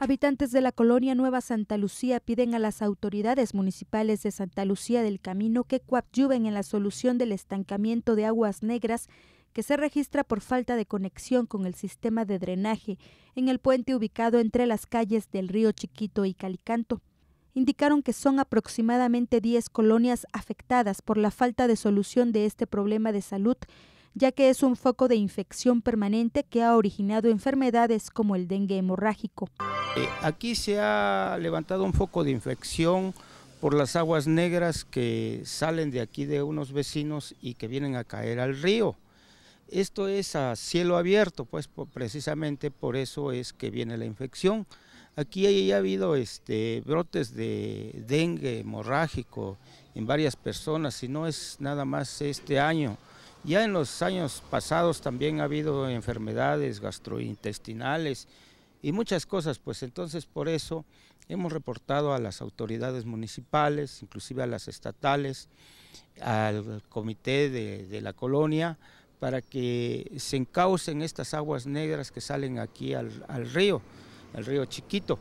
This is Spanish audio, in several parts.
Habitantes de la colonia Nueva Santa Lucía piden a las autoridades municipales de Santa Lucía del Camino que coadyuven en la solución del estancamiento de aguas negras que se registra por falta de conexión con el sistema de drenaje en el puente ubicado entre las calles del río Chiquito y Calicanto. Indicaron que son aproximadamente 10 colonias afectadas por la falta de solución de este problema de salud ya que es un foco de infección permanente que ha originado enfermedades como el dengue hemorrágico. Eh, aquí se ha levantado un foco de infección por las aguas negras que salen de aquí de unos vecinos y que vienen a caer al río. Esto es a cielo abierto, pues precisamente por eso es que viene la infección. Aquí ya ha habido este, brotes de dengue hemorrágico en varias personas y no es nada más este año. Ya en los años pasados también ha habido enfermedades gastrointestinales y muchas cosas, pues entonces por eso hemos reportado a las autoridades municipales, inclusive a las estatales, al comité de, la colonia, para que se encaucen estas aguas negras que salen aquí al, río, al río Chiquito.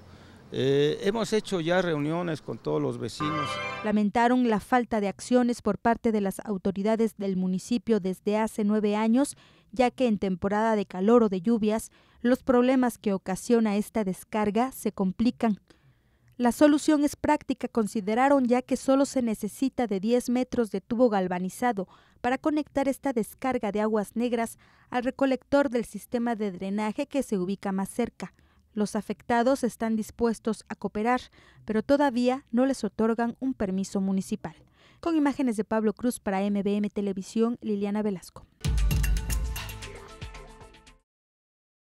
Eh, hemos hecho ya reuniones con todos los vecinos. Lamentaron la falta de acciones por parte de las autoridades del municipio desde hace nueve años, ya que en temporada de calor o de lluvias, los problemas que ocasiona esta descarga se complican. La solución es práctica, consideraron, ya que solo se necesita de 10 metros de tubo galvanizado para conectar esta descarga de aguas negras al recolector del sistema de drenaje que se ubica más cerca. Los afectados están dispuestos a cooperar, pero todavía no les otorgan un permiso municipal. Con imágenes de Pablo Cruz para MBM Televisión, Liliana Velasco.